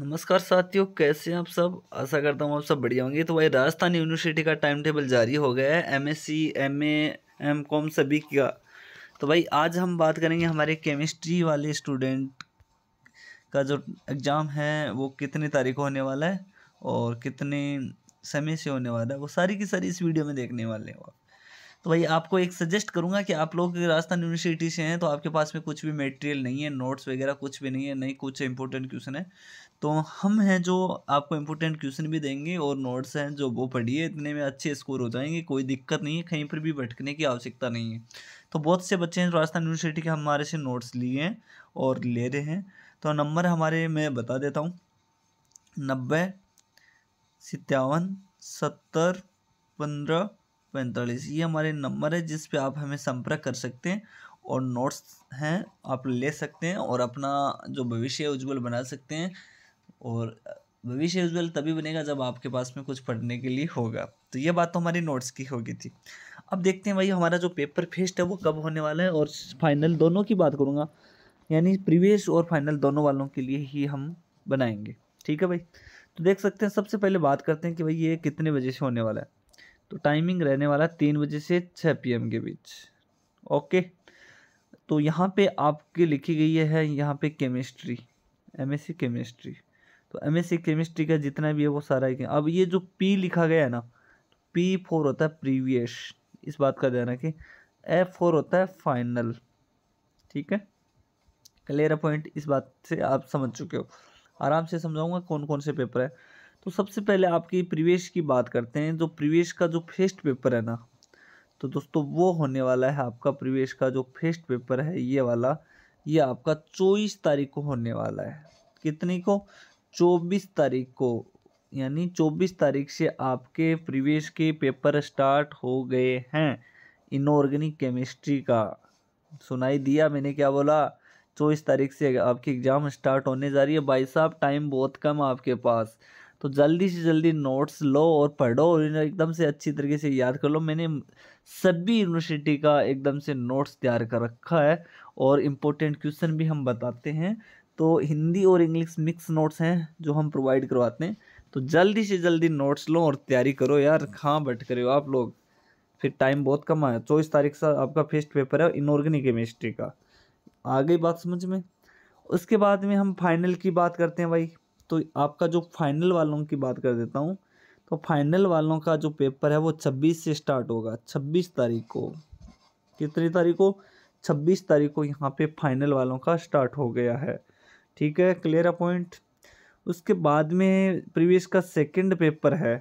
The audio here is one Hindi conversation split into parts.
नमस्कार साथियों कैसे हैं आप सब आशा करता हूँ आप सब बढ़िया होंगे तो भाई राजस्थान यूनिवर्सिटी का टाइम टेबल जारी हो गया है M S C M A M com सभी का तो भाई आज हम बात करेंगे हमारे केमिस्ट्री वाले स्टूडेंट का जो एग्ज़ाम है वो कितनी तारीख होने वाला है और कितने समय से होने वाला है वो सारी की सारी इस वीडियो में देखने वाले हो आप तो भाई आपको एक सजेस्ट करूँगा कि आप लोग राजस्थान यूनिवर्सिटी से हैं तो आपके पास में कुछ भी मटेरियल नहीं है नोट्स वगैरह कुछ भी नहीं है नहीं कुछ इंपॉर्टेंट क्वेश्चन है तो हम हैं जो आपको इंपॉर्टेंट क्वेश्चन भी देंगे और नोट्स हैं जो वो पढ़िए इतने में अच्छे स्कोर हो जाएंगे कोई दिक्कत नहीं है कहीं पर भी भटकने की आवश्यकता नहीं है तो बहुत से बच्चे हैं राजस्थान यूनिवर्सिटी के हमारे से नोट्स लिए हैं और ले रहे हैं तो नंबर हमारे मैं बता देता हूँ नब्बे सत्तावन सत्तर पंद्रह पैंतालीस ये हमारे नंबर है जिस पे आप हमें संपर्क कर सकते हैं और नोट्स हैं आप ले सकते हैं और अपना जो भविष्य उज्ज्वल बना सकते हैं और भविष्य उज्ज्वल तभी बनेगा जब आपके पास में कुछ पढ़ने के लिए होगा तो ये बात तो हमारी नोट्स की होगी थी अब देखते हैं भाई हमारा जो पेपर फेस्ट है वो कब होने वाला है और फाइनल दोनों की बात करूँगा यानी प्रीवियस और फाइनल दोनों वालों के लिए ही हम बनाएंगे ठीक है भाई तो देख सकते हैं सबसे पहले बात करते हैं कि भाई ये कितने बजे से होने वाला है तो टाइमिंग रहने वाला तीन बजे से छः पी के बीच ओके तो यहाँ पे आपकी लिखी गई है यहाँ पे केमिस्ट्री एमएससी केमिस्ट्री तो एमएससी केमिस्ट्री का जितना भी है वो सारा ही अब ये जो पी लिखा गया है ना पी फोर होता है प्रीवियस इस बात का ध्यान रखें एफ फोर होता है फाइनल ठीक है क्लियर पॉइंट इस बात से आप समझ चुके हो आराम से समझाऊंगा कौन कौन से पेपर है तो सबसे पहले आपकी प्रवेश की बात करते हैं जो प्रवेश का जो फेस्ट पेपर है ना तो दोस्तों वो होने वाला है आपका प्रवेश का जो फेस्ट पेपर है ये वाला ये आपका चौबीस तारीख को होने वाला है कितनी को चौबीस तारीख को यानी चौबीस तारीख से आपके प्रवेश के पेपर स्टार्ट हो गए हैं इनऑर्गेनिक केमिस्ट्री का सुनाई दिया मैंने क्या बोला चौबीस तारीख से आपकी एग्ज़ाम स्टार्ट होने जा रही है भाई साहब टाइम बहुत कम आपके पास तो जल्दी से जल्दी नोट्स लो और पढ़ो और इन्हें एकदम से अच्छी तरीके से याद कर लो मैंने सभी यूनिवर्सिटी का एकदम से नोट्स तैयार कर रखा है और इम्पोर्टेंट क्वेश्चन भी हम बताते हैं तो हिंदी और इंग्लिश मिक्स नोट्स हैं जो हम प्रोवाइड करवाते हैं तो जल्दी से जल्दी नोट्स लो और तैयारी करो यार कहाँ बैठ करे हो आप लोग फिर टाइम बहुत कम आया चौबीस तारीख से आपका फर्स्ट पेपर है इनऑर्गेनिक केमिस्ट्री का आ गई बात समझ में उसके बाद में हम फाइनल की बात करते हैं भाई तो आपका जो फाइनल वालों की बात कर देता हूँ तो फाइनल वालों का जो पेपर है वो छब्बीस से स्टार्ट होगा छब्बीस तारीख को कितनी तारीख को छब्बीस तारीख को यहाँ पे फाइनल वालों का स्टार्ट हो गया है ठीक है क्लियर अपॉइंट उसके बाद में प्रीवियस का सेकंड पेपर है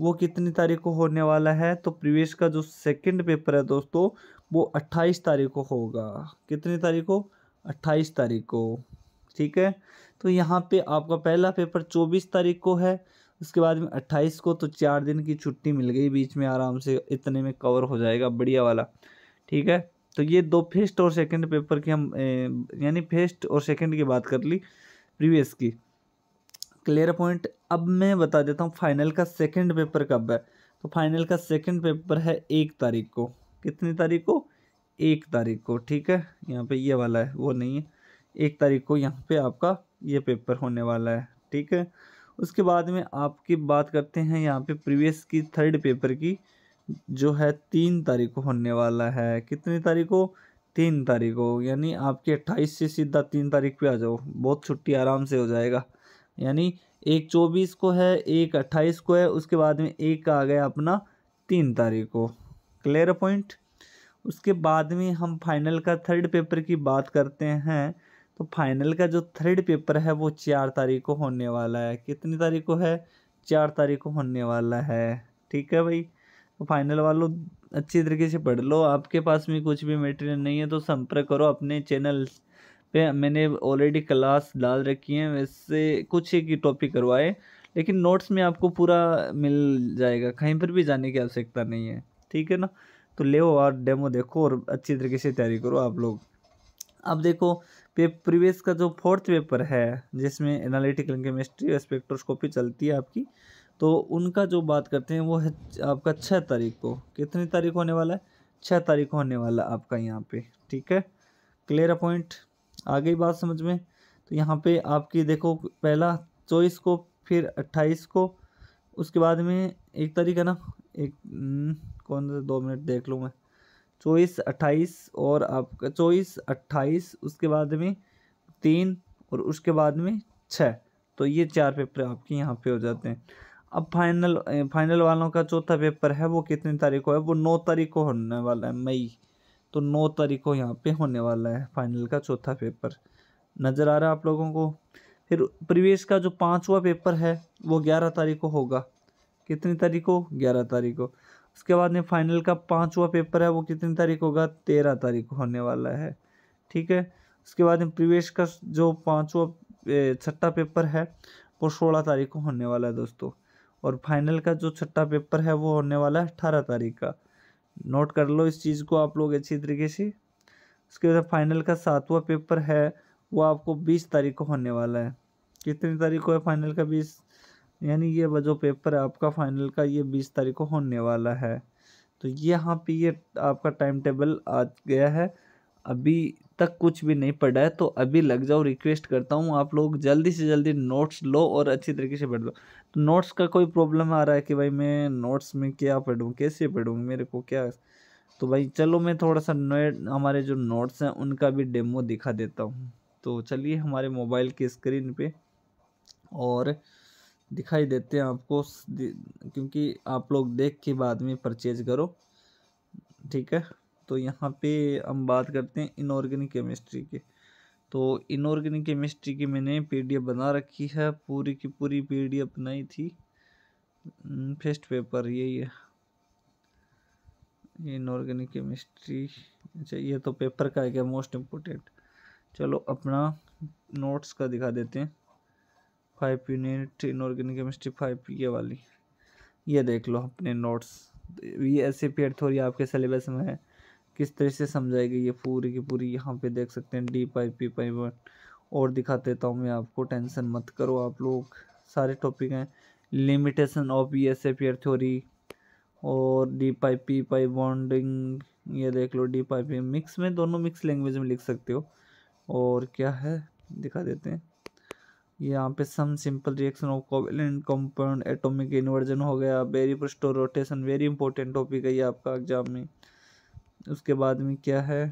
वो कितनी तारीख को होने वाला है तो प्रीवियस का जो सेकंड पेपर है दोस्तों वो अट्ठाईस तारीख को होगा कितनी तारीख को अट्ठाईस तारीख को ठीक है तो यहाँ पे आपका पहला पेपर चौबीस तारीख को है उसके बाद में अट्ठाईस को तो चार दिन की छुट्टी मिल गई बीच में आराम से इतने में कवर हो जाएगा बढ़िया वाला ठीक है तो ये दो फर्स्ट और सेकंड पेपर की हम यानी फेस्ट और सेकंड की बात कर ली प्रीवियस की क्लियर पॉइंट अब मैं बता देता हूँ फाइनल का सेकेंड पेपर कब है तो फाइनल का सेकेंड पेपर है एक तारीख को कितनी तारीख को एक तारीख को ठीक है यहाँ पे ये वाला है वो नहीं है एक तारीख को यहाँ पे आपका ये पेपर होने वाला है ठीक है उसके बाद में आपकी बात करते हैं यहाँ पे प्रीवियस की थर्ड पेपर की जो है तीन तारीख को होने वाला है कितनी तारीख को तीन तारीख को यानी आपकी अट्ठाईस से सीधा तीन तारीख पे आ जाओ बहुत छुट्टी आराम से हो जाएगा यानी एक चौबीस को है एक अट्ठाईस को है उसके बाद में एक आ गया अपना तीन तारीख को क्लियर पॉइंट उसके बाद में हम फाइनल का थर्ड पेपर की बात करते हैं तो फाइनल का जो थर्ड पेपर है वो चार तारीख को होने वाला है कितनी तारीख को है चार तारीख को होने वाला है ठीक है भाई तो फाइनल वालों अच्छी तरीके से पढ़ लो आपके पास में कुछ भी मटेरियल नहीं है तो संपर्क करो अपने चैनल पे मैंने ऑलरेडी क्लास डाल रखी है वैसे कुछ एक ही टॉपिक करवाए लेकिन नोट्स में आपको पूरा मिल जाएगा कहीं पर भी जाने की आवश्यकता नहीं है ठीक है ना तो ले और डेमो देखो और अच्छी तरीके से तैयारी करो आप लोग अब देखो प्रीवियस का जो फोर्थ पेपर है जिसमें एनालिटिकल केमिस्ट्री और स्पेक्ट्रोस्कोपी चलती है आपकी तो उनका जो बात करते हैं वो है आपका छः तारीख को कितनी तारीख होने वाला है छः तारीख होने वाला आपका यहाँ पे ठीक है क्लियर पॉइंट आ गई बात समझ में तो यहाँ पे आपकी देखो पहला चौबीस को फिर अट्ठाईस को उसके बाद में एक तारीख है ना एक न, हम्म, कौन सा दो मिनट देख लूँ मैं चौबीस अट्ठाईस और आपका चौबीस अट्ठाईस उसके बाद में तीन और उसके बाद में छः तो ये चार पेपर आपके यहाँ पे हो जाते हैं अब फाइनल फाइनल वालों का चौथा पेपर है वो कितनी तारीख को है वो नौ तारीख को होने वाला है मई तो नौ तारीख को यहाँ पे होने वाला है फाइनल का चौथा पेपर नज़र आ रहा है आप लोगों को फिर प्रवेश का जो पाँचवा पेपर है वो ग्यारह तारीख को होगा कितनी तारीख को ग्यारह तारीख को उसके बाद में फाइनल का पाँचवा पेपर है वो कितनी तारीख होगा तेरह तारीख होने वाला है ठीक है उसके बाद में प्रवेश का जो पाँचवा छठा पेपर है वो सोलह तारीख को होने वाला है दोस्तों और फाइनल का जो छठा पेपर है वो होने वाला है अठारह तारीख का नोट कर लो इस चीज़ को आप लोग अच्छी तरीके से उसके बाद फाइनल का सातवां पेपर है वो आपको बीस तारीख को होने वाला है कितनी तारीख को है फाइनल का बीस यानी ये वह जो पेपर है आपका फाइनल का ये बीस तारीख को होने वाला है तो यहाँ पे ये आपका टाइम टेबल आ गया है अभी तक कुछ भी नहीं पढ़ा है तो अभी लग जाओ रिक्वेस्ट करता हूँ आप लोग जल्दी से जल्दी नोट्स लो और अच्छी तरीके से पढ़ लो तो नोट्स का कोई प्रॉब्लम आ रहा है कि भाई मैं नोट्स में क्या पढ़ूँ कैसे पढ़ूँ मेरे को क्या तो भाई चलो मैं थोड़ा सा हमारे जो नोट्स हैं उनका भी डेमो दिखा देता हूँ तो चलिए हमारे मोबाइल की स्क्रीन पे और दिखाई देते हैं आपको क्योंकि आप लोग देख के बाद में परचेज करो ठीक है तो यहाँ पे हम बात करते हैं इनऑर्गेनिक केमिस्ट्री की के। तो इनऑर्गेनिक केमिस्ट्री की मैंने पीडीएफ बना रखी है पूरी की पूरी पीडीएफ बनाई थी फेस्ट हम्म, पेपर यही है ये इनऑर्गेनिक केमिस्ट्री अच्छा ये तो पेपर का है क्या मोस्ट इम्पोर्टेंट चलो अपना नोट्स का दिखा देते हैं five unit inorganic chemistry five ये वाली ये देख लो अपने नोट्स ये ऐसे पेड़ थोड़ी आपके सिलेबस में है किस तरह से समझाई गई ये पूरी की पूरी यहाँ पे देख सकते हैं D pi P pi one और दिखा देता हूँ मैं आपको टेंशन मत करो आप लोग सारे टॉपिक हैं limitation of E S A pair theory और D pi P pi bonding ये देख लो डी पाई पी मिक्स में दोनों मिक्स लैंग्वेज में लिख सकते हो और क्या है दिखा देते हैं यहाँ पे some simple reaction of covalent compound atomic inversion हो गया Berry pseudo rotation very important topic है ये आपका एग्जाम में उसके बाद में क्या है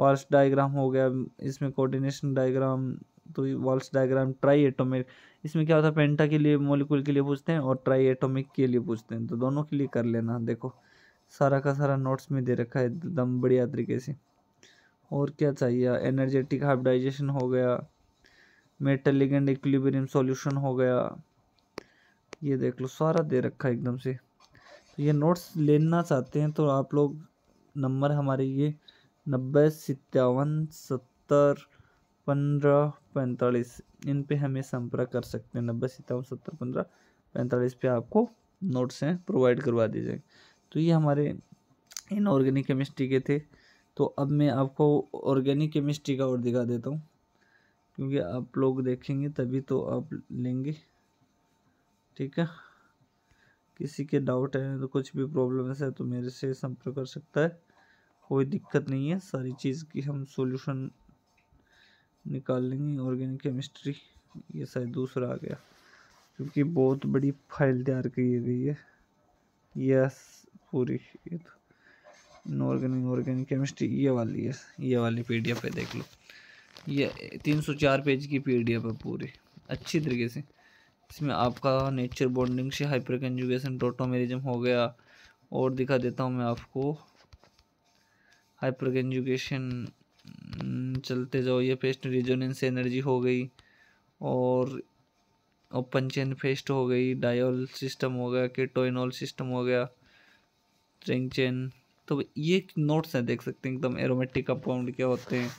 वाल्स डायग्राम हो गया इसमें कोऑर्डिनेशन डायग्राम तो वाल्स डायग्राम ट्राई एटोमिक इसमें क्या होता है पेंटा के लिए मोलिकुल के लिए पूछते हैं और ट्राई एटोमिक के लिए पूछते हैं तो दोनों के लिए कर लेना देखो सारा का सारा नोट्स में दे रखा है एकदम बढ़िया तरीके से और क्या चाहिए एनर्जेटिक हाइब्रिडाइजेशन हो गया मेटल लिगेंड इक्विलिब्रियम सॉल्यूशन हो गया ये देख लो सारा दे रखा है एकदम से तो ये नोट्स लेना चाहते हैं तो आप लोग नंबर हमारे ये नब्बे सत्तावन सत्तर पंद्रह पैंतालीस इन पे हमें संपर्क कर सकते हैं नब्बे सत्तावन सत्तर पंद्रह पैंतालीस पे आपको नोट्स हैं प्रोवाइड करवा दिए जाएंगे तो ये हमारे इन ऑर्गेनिक केमिस्ट्री के थे तो अब मैं आपको ऑर्गेनिक केमिस्ट्री का और दिखा देता हूँ क्योंकि आप लोग देखेंगे तभी तो आप लेंगे ठीक है किसी के डाउट है तो कुछ भी प्रॉब्लम है तो मेरे से संपर्क कर सकता है कोई दिक्कत नहीं है सारी चीज़ की हम सॉल्यूशन निकाल लेंगे ऑर्गेनिक केमिस्ट्री ये शायद दूसरा आ गया क्योंकि बहुत बड़ी फाइल तैयार की गई है यस पूरी इनऑर्गेनिक ऑर्गेनिक केमिस्ट्री ये वाली है ये वाली पीडीएफ है देख लो ये चार पेज की पीडीएफ है पूरी अच्छी तरीके से इसमें आपका नेचर बॉन्डिंग से हाइपर कंजुगेशन प्रोटोमेरिज्म हो गया और दिखा देता हूँ मैं आपको हाइपर हम्म, कंजुगेशन चलते जाओ ये फेस्ट रिजोनेंस एनर्जी हो गई और ओपन चेन फेस्ट हो गई डायोल सिस्टम हो गया केटोइनोल सिस्टम हो गया ट्रिंग चेन तो ये नोट्स हैं देख सकते हैं एकदम एरोमेटिक कंपाउंड क्या होते हैं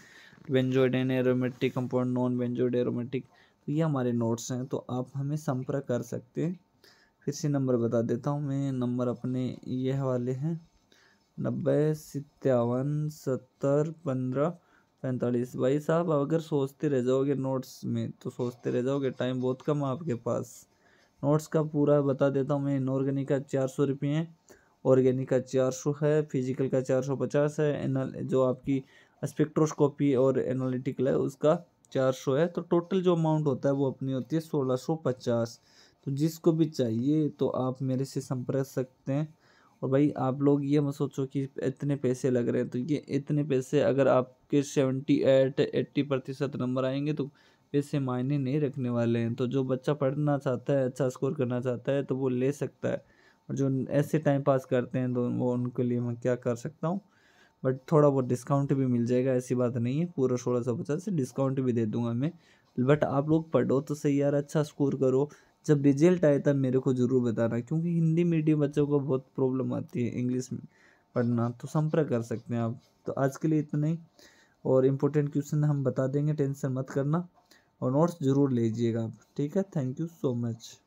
benzenoid aromatic compound non benzenoid aromatic तो ये हमारे नोट्स हैं तो आप हमें संपर्क कर सकते हैं फिर से नंबर बता देता हूँ मैं नंबर अपने ये वाले हैं नब्बे सत्तावन सत्तर पंद्रह पैंतालीस भाई साहब अगर सोचते रह जाओगे नोट्स में तो सोचते रह जाओगे टाइम बहुत कम है आपके पास नोट्स का पूरा बता देता हूँ मैं इनऑर्गेनिक का चार सौ रुपये ऑर्गेनिक का चार सौ है फिजिकल का चार सौ पचास है एनल जो आपकी स्पेक्ट्रोस्कोपी और एनालिटिकल है उसका चार सौ है तो टोटल जो अमाउंट होता है वो अपनी होती है सोलह सौ पचास तो जिसको भी चाहिए तो आप मेरे से संपर्क सकते हैं और भाई आप लोग ये मत सोचो कि इतने पैसे लग रहे हैं तो ये इतने पैसे अगर आपके सेवेंटी एट एट्टी प्रतिशत नंबर आएंगे तो पैसे मायने नहीं रखने वाले हैं तो जो बच्चा पढ़ना चाहता है अच्छा स्कोर करना चाहता है तो वो ले सकता है और जो ऐसे टाइम पास करते हैं तो वो उनके लिए मैं क्या कर सकता हूँ बट थोड़ा बहुत डिस्काउंट भी मिल जाएगा ऐसी बात नहीं है पूरा सोलह सौ पचास से डिस्काउंट भी दे दूंगा मैं बट आप लोग पढ़ो तो सही यार अच्छा स्कोर करो जब रिजल्ट आए तब मेरे को ज़रूर बताना क्योंकि हिंदी मीडियम बच्चों को बहुत प्रॉब्लम आती है इंग्लिश में पढ़ना तो संपर्क कर सकते हैं आप तो आज के लिए इतना ही और इम्पोर्टेंट क्वेश्चन हम बता देंगे टेंशन मत करना और नोट्स ज़रूर लीजिएगा आप ठीक है थैंक यू सो मच